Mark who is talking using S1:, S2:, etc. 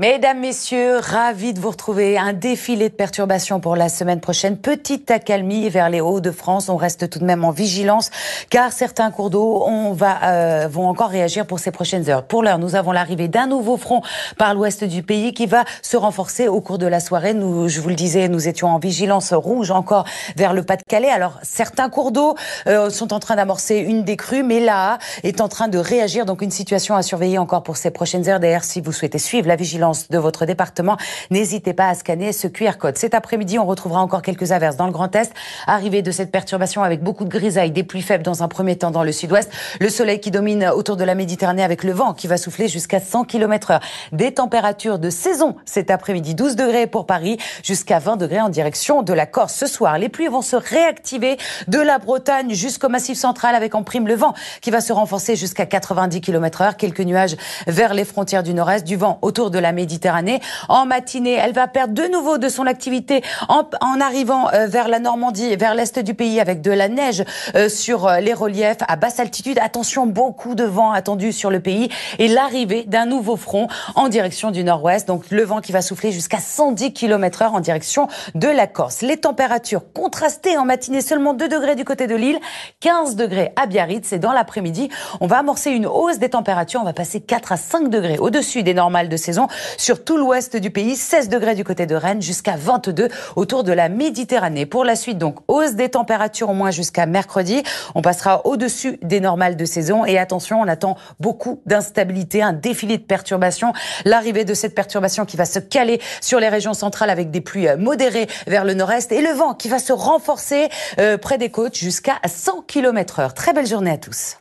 S1: Mesdames, Messieurs, ravi de vous retrouver. Un défilé de perturbations pour la semaine prochaine. Petite accalmie vers les Hauts-de-France. On reste tout de même en vigilance car certains cours d'eau euh, vont encore réagir pour ces prochaines heures. Pour l'heure, nous avons l'arrivée d'un nouveau front par l'ouest du pays qui va se renforcer au cours de la soirée. Nous, je vous le disais, nous étions en vigilance rouge encore vers le Pas-de-Calais. Alors certains cours d'eau euh, sont en train d'amorcer une des crues, mais là est en train de réagir. Donc une situation à surveiller encore pour ces prochaines heures. D'ailleurs, si vous souhaitez suivre la vigilance de votre département, n'hésitez pas à scanner ce QR code. Cet après-midi, on retrouvera encore quelques averses dans le Grand Est. Arrivée de cette perturbation avec beaucoup de grisailles, des pluies faibles dans un premier temps dans le sud-ouest, le soleil qui domine autour de la Méditerranée avec le vent qui va souffler jusqu'à 100 km heure. Des températures de saison cet après-midi, 12 degrés pour Paris, jusqu'à 20 degrés en direction de la Corse. Ce soir, les pluies vont se réactiver de la Bretagne jusqu'au Massif central avec en prime le vent qui va se renforcer jusqu'à 90 km heure. Quelques nuages vers les frontières du nord-est, du vent autour de la Méditerranée. En matinée, elle va perdre de nouveau de son activité en, en arrivant euh, vers la Normandie, vers l'est du pays, avec de la neige euh, sur euh, les reliefs à basse altitude. Attention, beaucoup de vent attendu sur le pays et l'arrivée d'un nouveau front en direction du nord-ouest. Donc le vent qui va souffler jusqu'à 110 km h en direction de la Corse. Les températures contrastées en matinée, seulement 2 degrés du côté de l'île, 15 degrés à Biarritz et dans l'après-midi, on va amorcer une hausse des températures. On va passer 4 à 5 degrés au-dessus des normales de saison sur tout l'ouest du pays, 16 degrés du côté de Rennes jusqu'à 22 autour de la Méditerranée. Pour la suite, donc, hausse des températures au moins jusqu'à mercredi. On passera au-dessus des normales de saison et attention, on attend beaucoup d'instabilité, un défilé de perturbations. L'arrivée de cette perturbation qui va se caler sur les régions centrales avec des pluies euh, modérées vers le nord-est et le vent qui va se renforcer euh, près des côtes jusqu'à 100 km heure. Très belle journée à tous.